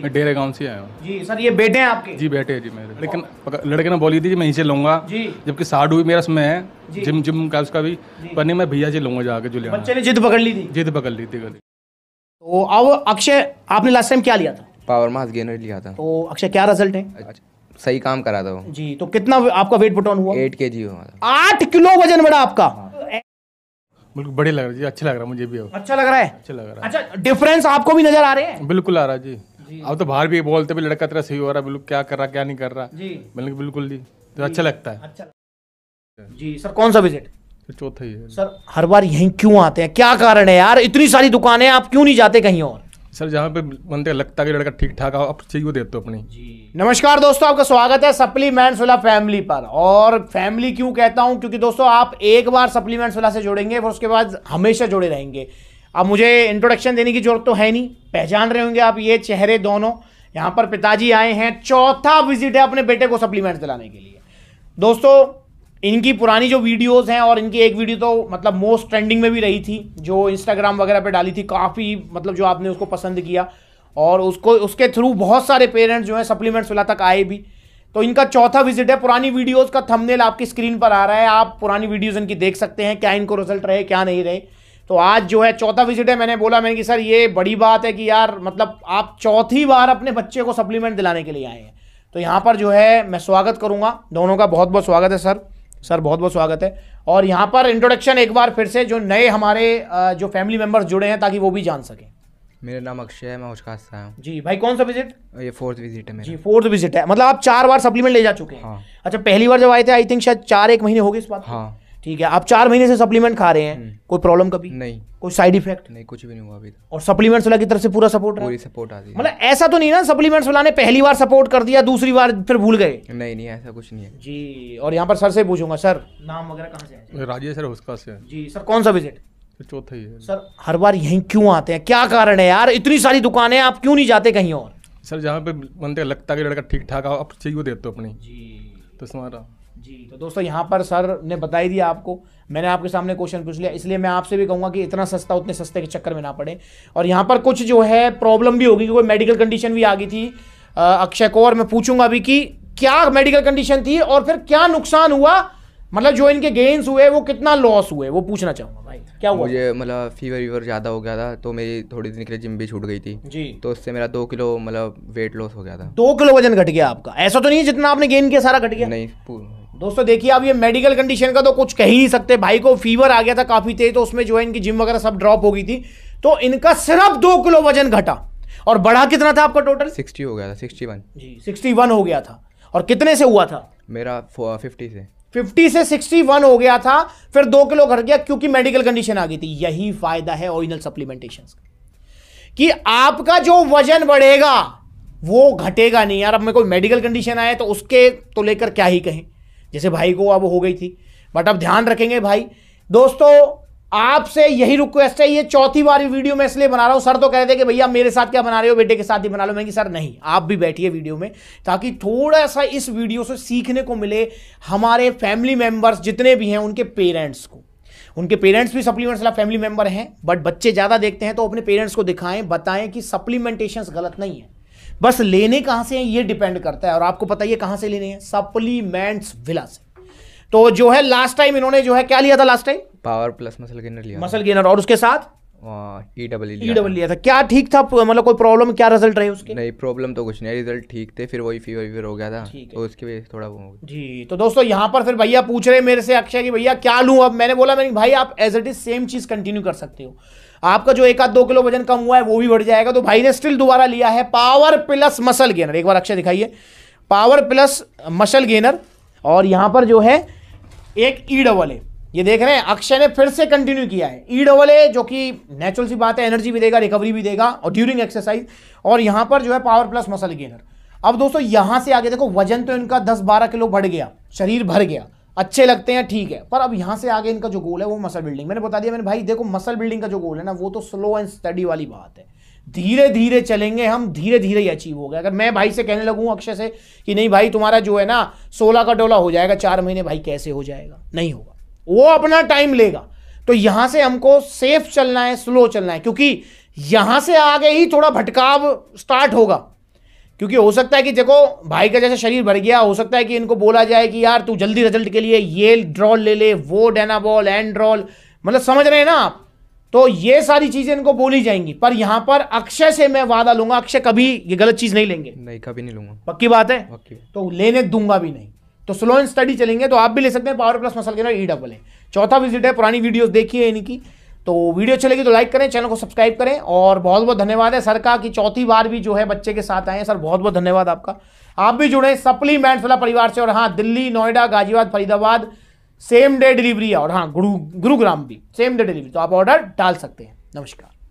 मैं डेरे गांव से आया हूँ जी सर ये बेटे हैं आपके जी बेटे हैं जी मेरे लेकिन लड़के ने बोली थी कि मैं यहीं से लूंगा जबकि साडू हुई मेरा उसमें है जिम जिम का उसका भी पर नहीं मैं भैया जी लूंगा जाके जुलिया बच्चे ने जिद पकड़ ली थी जिद पकड़ ली थी गली तो अब अक्षय आपने लास्ट टाइम क्या लिया था पावर मास गेनर लिया था तो अक्षय क्या रिजल्ट है सही काम करा था वो जी तो कितना आपका वेट पुट ऑन हुआ एट के जी हुआ आठ किलो वजन बढ़ा आपका हाँ। बिल्कुल बढ़िया लग रहा है जी अच्छा लग रहा है मुझे भी अच्छा लग रहा है अच्छा लग रहा है अच्छा डिफरेंस आपको भी नजर आ रहे हैं बिल्कुल आ रहा है जी अब तो बाहर भी बोलते भी लड़का तेरा सही हो रहा है बिल्कुल क्या कर रहा क्या नहीं कर रहा जी मैंने बिल्कुल जी तो अच्छा लगता है अच्छा। जी सर कौन सा विजिट तो चौथा ही सर हर बार यहीं क्यों आते हैं क्या कारण है यार इतनी सारी दुकानें आप क्यों नहीं जाते कहीं और सर जहाँ पे बनते लगता है लड़का ठीक ठाक आप चाहिए वो देते हो अपनी नमस्कार दोस्तों आपका स्वागत है सप्लीमेंट सोला फैमिली पर और फैमिली क्यों कहता हूँ क्योंकि दोस्तों आप एक बार सप्लीमेंट सोला से जुड़ेंगे और उसके बाद हमेशा जुड़े रहेंगे अब मुझे इंट्रोडक्शन देने की जरूरत तो है नहीं पहचान रहे होंगे आप ये चेहरे दोनों यहाँ पर पिताजी आए हैं चौथा विजिट है अपने बेटे को सप्लीमेंट दिलाने के लिए दोस्तों इनकी पुरानी जो वीडियोस हैं और इनकी एक वीडियो तो मतलब मोस्ट ट्रेंडिंग में भी रही थी जो इंस्टाग्राम वगैरह पे डाली थी काफ़ी मतलब जो आपने उसको पसंद किया और उसको उसके थ्रू बहुत सारे पेरेंट्स जो हैं सप्लीमेंट्स वाला तक आए भी तो इनका चौथा विजिट है पुरानी वीडियोज़ का थंबनेल आपकी स्क्रीन पर आ रहा है आप पुरानी वीडियोज़ इनकी देख सकते हैं क्या इनको रिजल्ट रहे क्या नहीं रहे तो आज जो है चौथा विजिट है मैंने बोला मैंने कि सर ये बड़ी बात है कि यार मतलब आप चौथी बार अपने बच्चे को सप्लीमेंट दिलाने के लिए आए हैं तो यहाँ पर जो है मैं स्वागत करूँगा दोनों का बहुत बहुत स्वागत है सर सर बहुत बहुत स्वागत है और यहाँ पर इंट्रोडक्शन एक बार फिर से जो नए हमारे जो फैमिली मेम्बर्स जुड़े हैं ताकि वो भी जान सकें मेरा नाम अक्षय है मैं उचकास से जी भाई कौन सा विजिट ये फोर्थ विजिट है मेरा जी फोर्थ विजिट है मतलब आप चार बार सप्लीमेंट ले जा चुके हैं हाँ। अच्छा पहली बार जब आए थे आई थिंक शायद चार एक महीने हो गए इस बात हाँ ठीक है आप चार महीने से सप्लीमेंट खा रहे हैं हम्म। कोई प्रॉब्लम कभी नहीं कोई साइड इफेक्ट नहीं कुछ भी नहीं हुआ अभी और सप्लीमेंट्स वाला की तरफ से पूरा सपोर्ट पूरी रहा? सपोर्ट आती है मतलब ऐसा तो नहीं ना सप्लीमेंट्स वाला ने पहली बार सपोर्ट कर दिया दूसरी बार फिर भूल गए नहीं नहीं ऐसा कुछ नहीं है जी और यहाँ पर सर से पूछूंगा सर नाम वगैरह कहाँ से राजेश सर उसका से जी सर कौन सा विजिट चौथा ही है सर हर बार यहीं क्यों आते हैं क्या कारण है यार इतनी सारी दुकानें आप क्यों नहीं जाते कहीं और सर जहाँ पे बनते लगता है लड़का ठीक ठाक आप चाहिए देते हो अपनी जी तो हमारा जी तो दोस्तों यहाँ पर सर ने बताई दिया आपको मैंने आपके सामने क्वेश्चन पूछ लिया इसलिए मैं आपसे भी कहूँगा कि इतना सस्ता उतने सस्ते के चक्कर में ना पड़े और यहाँ पर कुछ जो है प्रॉब्लम भी होगी क्योंकि मेडिकल कंडीशन भी आ गई थी अक्षय को और मैं पूछूंगा अभी कि क्या मेडिकल कंडीशन थी और फिर क्या नुकसान हुआ मतलब जो इनके गेंस हुए वो कितना लॉस हुए वो पूछना चाहूंगा भाई क्या हुआ मुझे मतलब फीवर वीवर ज़्यादा हो गया था तो मेरी थोड़ी दिन के लिए जिम भी छूट गई थी जी तो उससे मेरा दो किलो मतलब वेट लॉस हो गया था दो किलो वजन घट गया आपका ऐसा तो नहीं है जितना आपने गेन किया सारा घट गया नहीं दोस्तों देखिए अब ये मेडिकल कंडीशन का तो कुछ कह ही नहीं सकते भाई को फीवर आ गया था काफी तेज तो उसमें जो है इनकी जिम वगैरह सब ड्रॉप हो गई थी तो इनका सिर्फ दो किलो वजन घटा और बढ़ा कितना था आपका टोटल सिक्सटी हो गया था सिक्सटी वन जी सिक्सटी वन हो गया था और कितने से हुआ था मेरा फिफ्टी से फिफ्टी से सिक्सटी वन हो गया था फिर दो किलो घट गया क्योंकि मेडिकल कंडीशन आ गई थी यही फायदा है ओरिजिनल सप्लीमेंटेशन का कि आपका जो वजन बढ़ेगा वो घटेगा नहीं यार अब मेरे को मेडिकल कंडीशन आया तो उसके तो लेकर क्या ही कहें जैसे भाई को अब हो गई थी बट अब ध्यान रखेंगे भाई दोस्तों आपसे यही रिक्वेस्ट है ये चौथी बार वीडियो में इसलिए बना रहा हूँ सर तो कह रहे थे कि भैया मेरे साथ क्या बना रहे हो बेटे के साथ ही बना लो मैं कि सर नहीं आप भी बैठिए वीडियो में ताकि थोड़ा सा इस वीडियो से सीखने को मिले हमारे फैमिली मेंबर्स जितने भी हैं उनके पेरेंट्स को उनके पेरेंट्स भी सप्लीमेंट्स वाला फैमिली मेंबर हैं बट बच्चे ज़्यादा देखते हैं तो अपने पेरेंट्स को दिखाएं बताएं कि सप्लीमेंटेशन गलत नहीं है बस लेने कहां से हैं ये डिपेंड करता है और आपको पता है कहां से लेने हैं सप्लीमेंट्स विला से तो जो है लास्ट टाइम इन्होंने जो है क्या लिया था last time power plus muscle gainer लिया मसल गेनर और उसके साथ E e था क्या ठीक था मतलब कोई प्रॉब्लम क्या रिजल्ट रहे उसके नहीं प्रॉब्लम तो कुछ नहीं रिजल्ट ठीक थे फिर वही फीवर वीवर हो गया था तो उसकी वजह थोड़ा वो जी तो दोस्तों यहाँ पर फिर भैया पूछ रहे मेरे से अक्षय की भैया क्या लूँ अब मैंने बोला मैंने भाई आप एज इट इज सेम चीज़ कंटिन्यू कर सकते हो आपका जो एक आध दो किलो वजन कम हुआ है वो भी बढ़ जाएगा तो भाई ने स्टिल दोबारा लिया है पावर प्लस मसल गेनर एक बार अक्षय दिखाइए पावर प्लस मसल गेनर और यहाँ पर जो है एक ई डबल है ये देख रहे हैं अक्षय ने फिर से कंटिन्यू किया है ई डबल ए जो कि नेचुरल सी बात है एनर्जी भी देगा रिकवरी भी देगा और ड्यूरिंग एक्सरसाइज और यहाँ पर जो है पावर प्लस मसल गेनर अब दोस्तों यहाँ से आगे देखो वजन तो इनका दस बारह किलो बढ़ गया शरीर भर गया अच्छे लगते हैं ठीक है पर अब यहाँ से आगे इनका जो गोल है वो मसल बिल्डिंग मैंने बता दिया मैंने भाई देखो मसल बिल्डिंग का जो गोल है ना वो तो स्लो एंड स्टडी वाली बात है धीरे धीरे चलेंगे हम धीरे धीरे ही अचीव हो गए अगर मैं भाई से कहने लगूँ अक्षय से कि नहीं भाई तुम्हारा जो है ना सोलह का डोला हो जाएगा चार महीने भाई कैसे हो जाएगा नहीं होगा वो अपना टाइम लेगा तो यहां से हमको सेफ चलना है स्लो चलना है क्योंकि यहां से आगे ही थोड़ा भटकाव स्टार्ट होगा क्योंकि हो सकता है कि देखो भाई का जैसे शरीर भर गया हो सकता है कि इनको बोला जाए कि यार तू जल्दी रिजल्ट के लिए ये ड्रॉल ले ले वो डेना बॉल एंड ड्रॉल मतलब समझ रहे हैं ना आप तो ये सारी चीजें इनको बोली जाएंगी पर यहां पर अक्षय से मैं वादा लूंगा अक्षय कभी ये गलत चीज नहीं लेंगे नहीं कभी नहीं लूंगा पक्की बात है पक्की। तो लेने दूंगा भी नहीं तो स्लो एंड स्टडी चलेंगे तो आप भी ले सकते हैं पावर प्लस मसल के ना ई डबल है चौथा विजिट है पुरानी वीडियोस देखिए इनकी तो वीडियो चलेगी तो लाइक करें चैनल को सब्सक्राइब करें और बहुत बहुत धन्यवाद है सर का कि चौथी बार भी जो है बच्चे के साथ आए हैं सर बहुत बहुत धन्यवाद आपका आप भी जुड़े सप्लीमेंट्स वाला परिवार से और हाँ Delhi Noida Ghaziabad Faridabad same day delivery है और हाँ गुरु गुरुग्राम भी सेम डे डिलीवरी तो आप ऑर्डर डाल सकते हैं नमस्कार